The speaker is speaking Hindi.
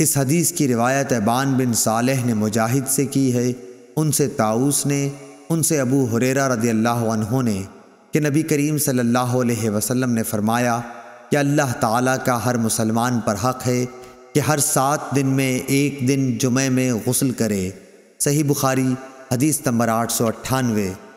इस हदीस की रिवायत एबान बिन सालह ने मुजाहिद से की है उनसे ताऊस ने उनसे अबू हुरेरा रदी अल्लाह ने कि नबी करीम सल्लल्लाहु अलैहि वसल्लम ने फरमाया कि अल्लाह ताला का हर मुसलमान पर हक़ है कि हर सात दिन में एक दिन जुमे में गसल करे सही बुखारी हदीस नंबर आठ सौ अट्ठानवे